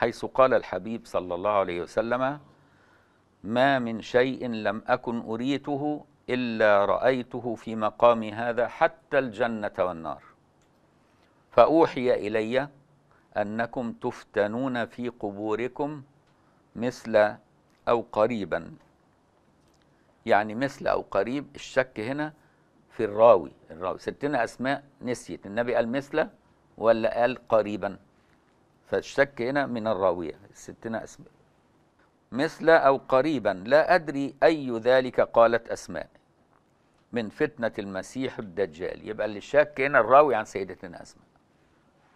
حيث قال الحبيب صلى الله عليه وسلم ما من شيء لم أكن أريته إلا رأيته في مقامي هذا حتى الجنة والنار فأوحي إلي أنكم تفتنون في قبوركم مثل أو قريبا يعني مثل أو قريب الشك هنا في الراوي الراوي ستنا أسماء نسيت النبي قال مثل ولا قال قريبا فاشتك هنا من الراوية ستنا أسماء مثل أو قريبا لا أدري أي ذلك قالت أسماء من فتنة المسيح الدجال يبقى اللي شك هنا الراوي عن سيدتنا أسماء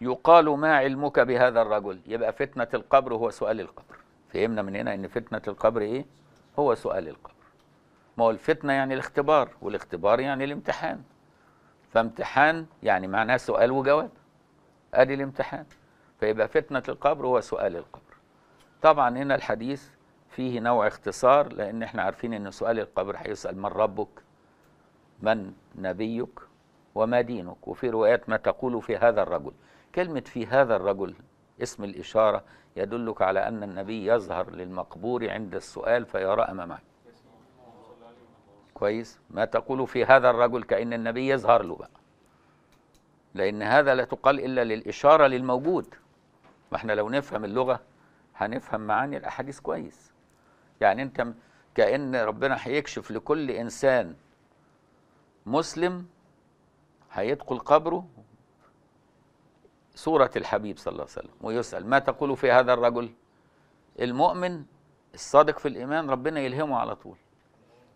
يقال ما علمك بهذا الرجل يبقى فتنة القبر هو سؤال القبر فهمنا من هنا إن فتنة القبر إيه هو سؤال القبر ما هو الفتنة يعني الاختبار والاختبار يعني الامتحان فامتحان يعني معناه سؤال وجواب ادي الامتحان فيبقى فتنة القبر هو سؤال القبر طبعا هنا الحديث فيه نوع اختصار لأن احنا عارفين أن سؤال القبر هيسأل من ربك من نبيك وما دينك وفي روايات ما تقول في هذا الرجل كلمة في هذا الرجل اسم الإشارة يدلك على أن النبي يظهر للمقبور عند السؤال فيرى أمامه كويس ما تقول في هذا الرجل كأن النبي يظهر له بقى لأن هذا لا تقال إلا للإشارة للموجود ما احنا لو نفهم اللغه هنفهم معاني الاحاديث كويس يعني انت كان ربنا هيكشف لكل انسان مسلم هيدخل قبره سورة الحبيب صلى الله عليه وسلم ويسأل ما تقول في هذا الرجل المؤمن الصادق في الإيمان ربنا يلهمه على طول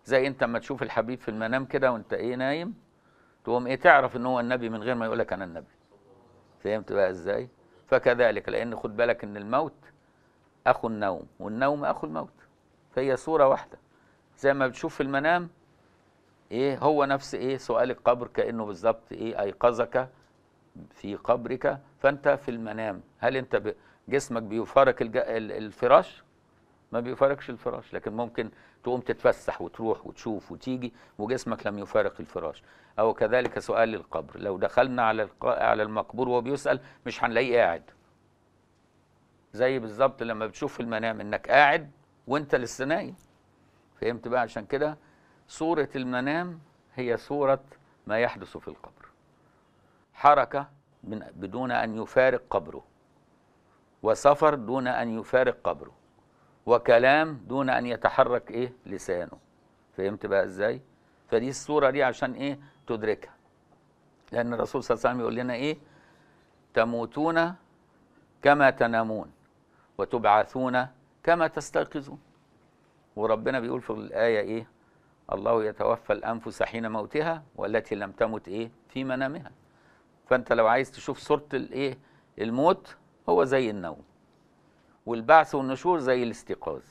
زي انت اما تشوف الحبيب في المنام كده وانت ايه نايم تقوم ايه تعرف ان هو النبي من غير ما يقولك انا النبي فهمت بقى ازاي فكذلك لأن خد بالك أن الموت أخو النوم والنوم أخو الموت فهي صورة واحدة زي ما بتشوف في المنام إيه هو نفس إيه سؤال القبر كأنه بالظبط إيه أيقظك في قبرك فأنت في المنام هل أنت جسمك بيفارق الفراش ما بيفارقش الفراش لكن ممكن تقوم تتفسح وتروح وتشوف وتيجي وجسمك لم يفارق الفراش او كذلك سؤال القبر لو دخلنا على على المقبور وهو بيسال مش هنلاقيه قاعد زي بالظبط لما بتشوف في المنام انك قاعد وانت لسه نايم فهمت بقى عشان كده صوره المنام هي صوره ما يحدث في القبر حركه بدون ان يفارق قبره وسفر دون ان يفارق قبره وكلام دون أن يتحرك إيه لسانه فهمت بقى إزاي فدي الصورة دي عشان إيه تدركها لأن الرسول صلى الله عليه وسلم يقول لنا إيه تموتون كما تنامون وتبعثون كما تستيقظون وربنا بيقول في الآية إيه الله يتوفى الأنفس حين موتها والتي لم تمت إيه في منامها فأنت لو عايز تشوف صورة الإيه الموت هو زي النوم والبعث والنشور زي الاستيقاظ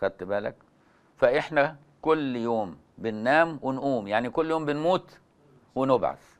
خدت بالك فاحنا كل يوم بننام ونقوم يعني كل يوم بنموت ونبعث